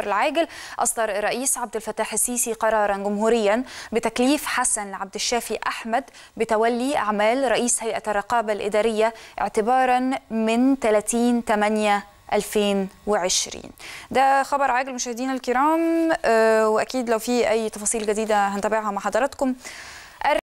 العاجل أصدر الرئيس عبد الفتاح السيسي قرارا جمهوريا بتكليف حسن عبد الشافي أحمد بتولي أعمال رئيس هيئة الرقابة الإدارية اعتبارا من 30 8 2020 ده خبر عاجل مشاهدينا الكرام آه، وأكيد لو في أي تفاصيل جديدة هنتابعها مع حضراتكم